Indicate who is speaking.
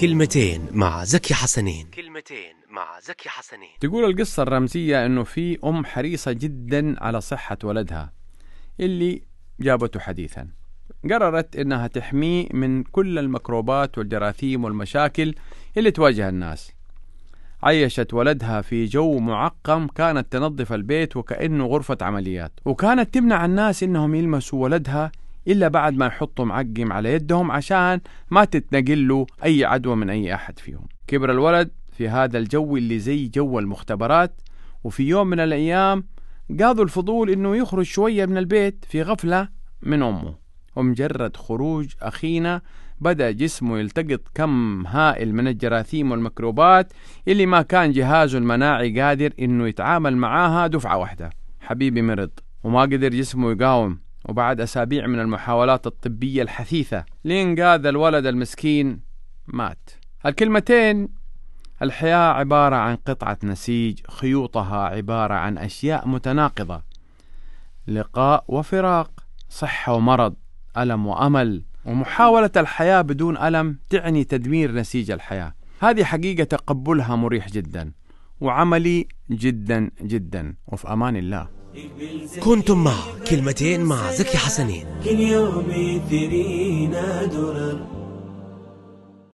Speaker 1: كلمتين مع زكي حسنين كلمتين مع زكي حسنين تقول القصة الرمزية أنه في أم حريصة جدا على صحة ولدها اللي جابته حديثا قررت أنها تحميه من كل الميكروبات والجراثيم والمشاكل اللي تواجه الناس عيشت ولدها في جو معقم كانت تنظف البيت وكأنه غرفة عمليات وكانت تمنع الناس أنهم يلمسوا ولدها إلا بعد ما يحطوا معقم على يدهم عشان ما تتنقل له أي عدوى من أي أحد فيهم كبر الولد في هذا الجو اللي زي جو المختبرات وفي يوم من الأيام قاضوا الفضول إنه يخرج شوية من البيت في غفلة من أمه ومجرد خروج أخينا بدأ جسمه يلتقط كم هائل من الجراثيم والميكروبات اللي ما كان جهازه المناعي قادر إنه يتعامل معاها دفعة واحدة حبيبي مرض وما قدر جسمه يقاوم وبعد أسابيع من المحاولات الطبية الحثيثة لإنقاذ الولد المسكين مات الكلمتين الحياة عبارة عن قطعة نسيج خيوطها عبارة عن أشياء متناقضة لقاء وفراق صحة ومرض ألم وأمل ومحاولة الحياة بدون ألم تعني تدمير نسيج الحياة هذه حقيقة تقبلها مريح جدا وعملي جدا جدا وفي أمان الله كنتم مع كلمتين مع زكي
Speaker 2: حسنين كل يوم يثرينا درر